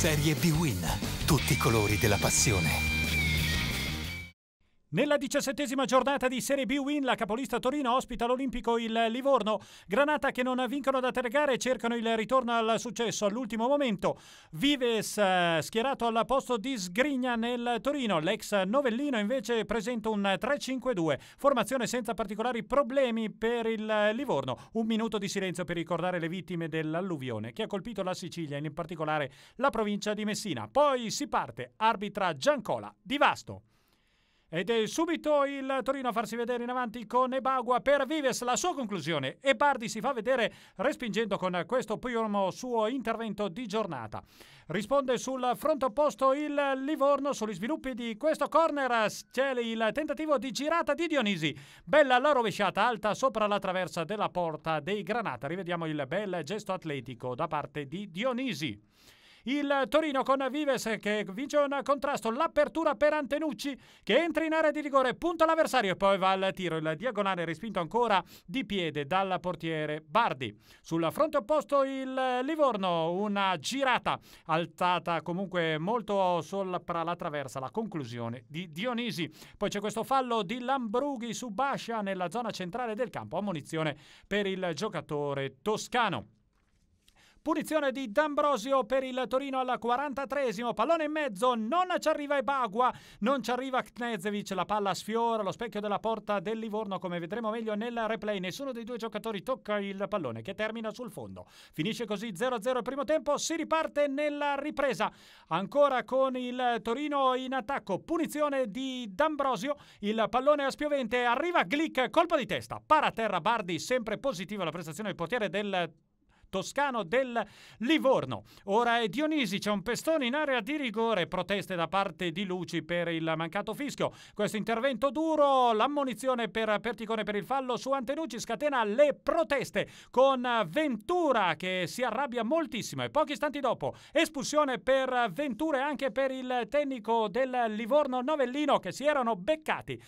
Serie B-Win. Tutti i colori della passione. Nella diciassettesima giornata di Serie B Win la capolista Torino ospita l'Olimpico il Livorno. Granata che non vincono da tre gare cercano il ritorno al successo all'ultimo momento. Vives eh, schierato al posto di Sgrigna nel Torino. L'ex Novellino invece presenta un 3-5-2. Formazione senza particolari problemi per il Livorno. Un minuto di silenzio per ricordare le vittime dell'alluvione che ha colpito la Sicilia e in particolare la provincia di Messina. Poi si parte. Arbitra Giancola di Vasto. Ed è subito il Torino a farsi vedere in avanti con Ebagua per Vives la sua conclusione e Bardi si fa vedere respingendo con questo primo suo intervento di giornata. Risponde sul fronte opposto il Livorno sugli sviluppi di questo corner c'è il tentativo di girata di Dionisi. Bella la rovesciata alta sopra la traversa della porta dei Granata. Rivediamo il bel gesto atletico da parte di Dionisi il Torino con Vives che vince un contrasto, l'apertura per Antenucci che entra in area di rigore, punta l'avversario e poi va al tiro, il diagonale respinto ancora di piede dal portiere Bardi. Sul fronte opposto il Livorno, una girata alzata comunque molto sopra la traversa, la conclusione di Dionisi. Poi c'è questo fallo di Lambrughi su Bascia nella zona centrale del campo, ammonizione per il giocatore toscano. Punizione di D'Ambrosio per il Torino al 43esimo, pallone in mezzo, non ci arriva Ebagua, non ci arriva Knezevic, la palla sfiora lo specchio della porta del Livorno, come vedremo meglio nel replay, nessuno dei due giocatori tocca il pallone che termina sul fondo. Finisce così 0-0 il primo tempo, si riparte nella ripresa, ancora con il Torino in attacco, punizione di D'Ambrosio, il pallone a spiovente, arriva Glick, colpo di testa, para a terra Bardi, sempre positiva la prestazione del portiere del Torino toscano del Livorno. Ora è Dionisi, c'è un pestone in area di rigore, proteste da parte di Luci per il mancato fischio. Questo intervento duro, l'ammonizione per Perticone per il fallo su Antenucci scatena le proteste con Ventura che si arrabbia moltissimo e pochi istanti dopo espulsione per Ventura e anche per il tecnico del Livorno Novellino che si erano beccati.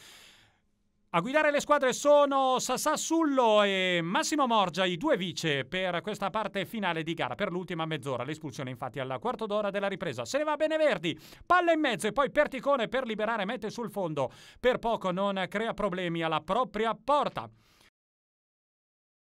A guidare le squadre sono Sassullo e Massimo Morgia, i due vice per questa parte finale di gara, per l'ultima mezz'ora. L'espulsione infatti al quarto d'ora della ripresa. Se ne va bene Verdi, palla in mezzo e poi Perticone per liberare mette sul fondo. Per poco non crea problemi alla propria porta.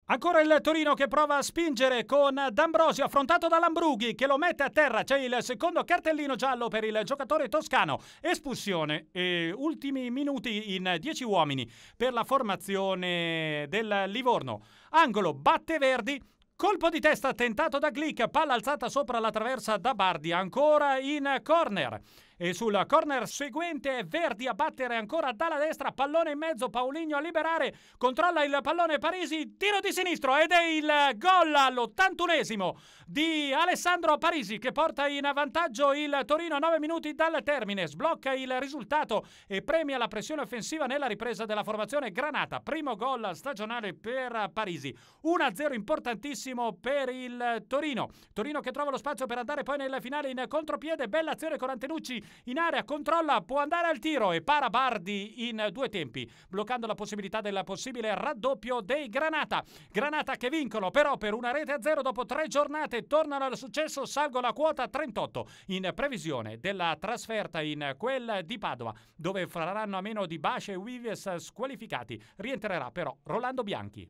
Ancora il Torino che prova a spingere con D'Ambrosio affrontato da Lambrughi che lo mette a terra. C'è il secondo cartellino giallo per il giocatore toscano. Espulsione e ultimi minuti in 10 uomini per la formazione del Livorno. Angolo batte Verdi. Colpo di testa tentato da Glick, palla alzata sopra la traversa da Bardi, ancora in corner e sul corner seguente Verdi a battere ancora dalla destra, pallone in mezzo, Paulinho a liberare, controlla il pallone Parisi, tiro di sinistro ed è il gol all'ottantunesimo di Alessandro Parisi che porta in vantaggio il Torino a 9 minuti dal termine, sblocca il risultato e premia la pressione offensiva nella ripresa della formazione Granata, primo gol stagionale per Parisi, 1-0 importantissimo per il Torino, Torino che trova lo spazio per andare poi nella finale in contropiede, bella azione con Antenucci in area, controlla, può andare al tiro e para Bardi in due tempi, bloccando la possibilità del possibile raddoppio dei Granata. Granata che vincono però per una rete a zero dopo tre giornate, tornano al successo, salgono a quota 38 in previsione della trasferta in quel di Padova, dove faranno a meno di Basce e Wives squalificati. Rientrerà però Rolando Bianchi.